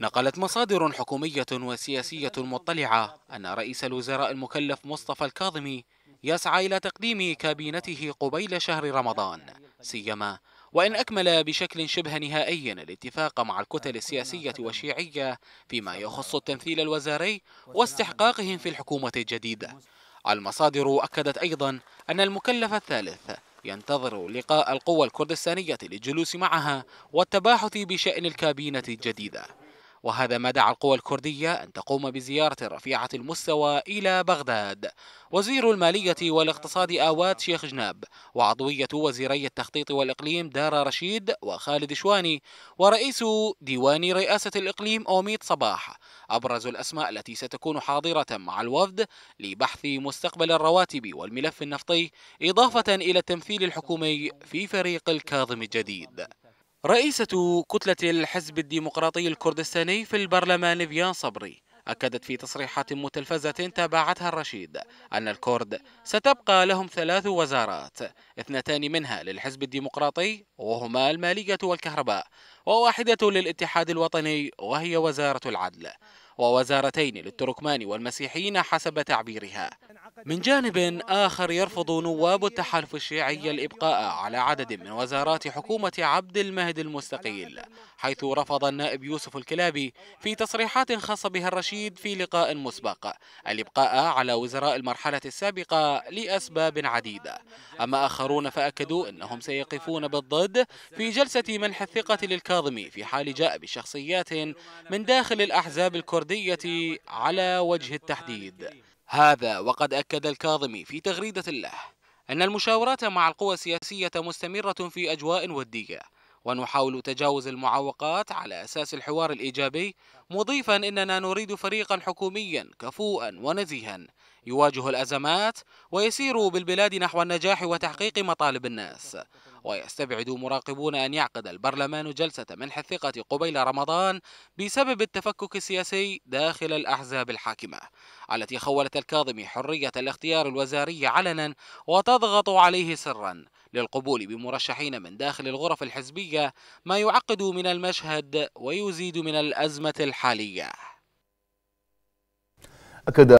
نقلت مصادر حكومية وسياسية مطلعة أن رئيس الوزراء المكلف مصطفى الكاظمي يسعى إلى تقديم كابينته قبيل شهر رمضان سيما وإن أكمل بشكل شبه نهائي الاتفاق مع الكتل السياسية والشيعية فيما يخص التمثيل الوزاري واستحقاقهم في الحكومة الجديدة المصادر أكدت أيضا أن المكلف الثالث ينتظر لقاء القوى الكردستانية للجلوس معها والتباحث بشأن الكابينة الجديدة وهذا ما دعا القوى الكردية أن تقوم بزيارة رفيعة المستوى إلى بغداد وزير المالية والاقتصاد آواد شيخ جناب وعضوية وزيري التخطيط والإقليم دار رشيد وخالد شواني ورئيس ديوان رئاسة الإقليم أوميد صباح أبرز الأسماء التي ستكون حاضرة مع الوفد لبحث مستقبل الرواتب والملف النفطي إضافة إلى التمثيل الحكومي في فريق الكاظم الجديد رئيسة كتلة الحزب الديمقراطي الكردستاني في البرلمان فيان صبري أكدت في تصريحات متلفزة تابعتها الرشيد أن الكرد ستبقى لهم ثلاث وزارات اثنتان منها للحزب الديمقراطي وهما المالية والكهرباء وواحدة للاتحاد الوطني وهي وزارة العدل ووزارتين للتركمان والمسيحيين حسب تعبيرها من جانب آخر يرفض نواب التحالف الشيعي الإبقاء على عدد من وزارات حكومة عبد المهد المستقيل حيث رفض النائب يوسف الكلابي في تصريحات خاصة بها الرشيد في لقاء مسبق الإبقاء على وزراء المرحلة السابقة لأسباب عديدة أما آخرون فأكدوا أنهم سيقفون بالضد في جلسة منح الثقة للكاظمي في حال جاء بشخصيات من داخل الأحزاب الكردية السعودية على وجه التحديد هذا وقد أكد الكاظمي في تغريدة له أن المشاورات مع القوى السياسية مستمرة في أجواء ودية ونحاول تجاوز المعوقات على أساس الحوار الإيجابي مضيفا أننا نريد فريقا حكوميا كفوءا ونزيها يواجه الأزمات ويسير بالبلاد نحو النجاح وتحقيق مطالب الناس ويستبعد مراقبون أن يعقد البرلمان جلسة منح الثقة قبيل رمضان بسبب التفكك السياسي داخل الأحزاب الحاكمة التي خولت الكاظمي حرية الاختيار الوزاري علنا وتضغط عليه سرا للقبول بمرشحين من داخل الغرف الحزبية ما يعقد من المشهد ويزيد من الأزمة الحالية أكد